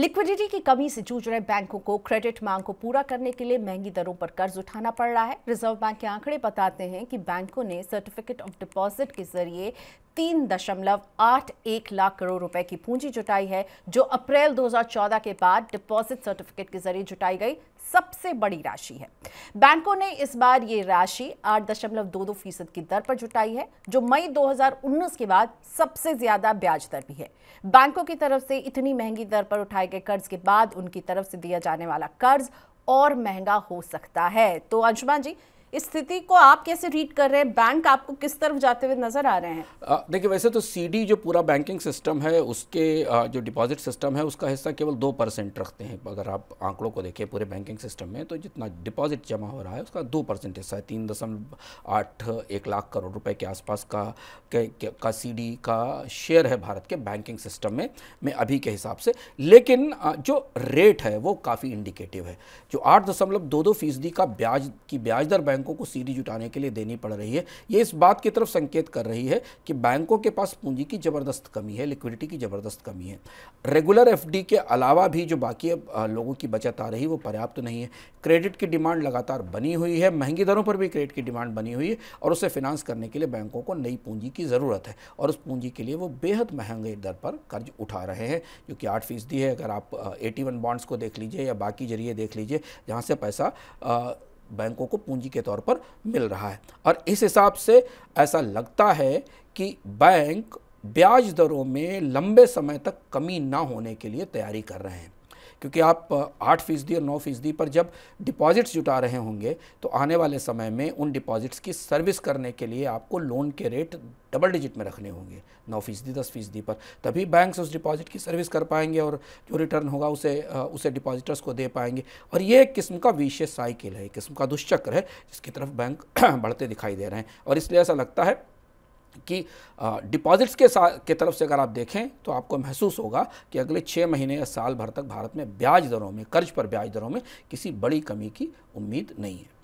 liquidity की कमी से जूझ रहे बैंकों को क्रेडिट मांग को पूरा करने के लिए महंगी दरों पर कर्ज उठाना पड़ रहा है रिजर्व बैंक के आंकड़े बताते हैं कि बैंकों ने सर्टिफिकेट ऑफ डिपॉजिट के जरिए तीन दशमलव आठ एक लाख करोड़ रुपए की पूंजी जुटाई है जो अप्रैल 2014 के बाद डिपॉजिट सर्टिफिकेट के जरिए जुटाई गई सबसे बड़ी राशि है बैंकों ने इस बार ये राशि आठ दशमलव दो दो फीसद की दर पर जुटाई है जो मई 2019 के बाद सबसे ज्यादा ब्याज दर भी है बैंकों की तरफ से इतनी महंगी दर पर उठाई गए कर्ज के बाद उनकी तरफ से दिया जाने वाला कर्ज और महंगा हो सकता है तो अंशुमान जी इस स्थिति को आप कैसे रीड कर रहे हैं बैंक आपको किस तरफ जाते हुए नजर आ रहे हैं देखिए वैसे तो सीडी जो पूरा बैंकिंग सिस्टम है उसके आ, जो डिपॉजिट सिस्टम है उसका हिस्सा केवल दो परसेंट रखते हैं अगर आप आंकड़ों को देखें पूरे बैंकिंग सिस्टम में तो जितना डिपॉजिट जमा हो रहा है उसका दो परसेंट हिस्सा है तीन दशमलव आठ एक लाख करोड़ रुपए के आसपास का के, के, का सी का शेयर है भारत के बैंकिंग सिस्टम में में अभी के हिसाब से लेकिन जो रेट है वो काफ़ी इंडिकेटिव है जो आठ दशमलव दो दो फीसदी का ब्याज की ब्याज दर बैंकों को सीरीज जुटाने के लिए देनी पड़ रही है ये इस बात की तरफ संकेत कर रही है कि बैंकों के पास पूंजी की ज़बरदस्त कमी है लिक्विडिटी की ज़बरदस्त कमी है रेगुलर एफ के अलावा भी जो बाकी लोगों की बचत आ रही है वो पर्याप्त तो नहीं है क्रेडिट की डिमांड लगातार बनी हुई है महंगी दरों पर भी क्रेडिट की डिमांड बनी हुई है और उसे फिनांस करने के लिए बैंकों को नई पूंजी की ज़रूरत है और उस पूंजी के लिए वो बेहद महंगे दर पर कर्ज उठा रहे हैं जो कि आठ फीसदी है अगर आप एटी वन बॉन्ड्स को देख लीजिए या बाकी जरिए देख लीजिए जहाँ से पैसा आ, बैंकों को पूंजी के तौर पर मिल रहा है और इस हिसाब से ऐसा लगता है कि बैंक ब्याज दरों में लंबे समय तक कमी ना होने के लिए तैयारी कर रहे हैं क्योंकि आप आठ फीसदी और नौ फीसदी पर जब डिपॉजिट्स जुटा रहे होंगे तो आने वाले समय में उन डिपॉजिट्स की सर्विस करने के लिए आपको लोन के रेट डबल डिजिट में रखने होंगे नौ फीसदी दस फीसदी पर तभी बैंक्स उस डिपॉजिट की सर्विस कर पाएंगे और जो रिटर्न होगा उसे उसे डिपॉजिटर्स को दे पाएंगे और ये एक किस्म का विशेष साइकिल है एक किस्म का दुष्चक्र है जिसकी तरफ बैंक बढ़ते दिखाई दे रहे हैं और इसलिए ऐसा लगता है कि डिपॉजिट्स के साथ के तरफ से अगर आप देखें तो आपको महसूस होगा कि अगले छः महीने या साल भर तक भारत में ब्याज दरों में कर्ज पर ब्याज दरों में किसी बड़ी कमी की उम्मीद नहीं है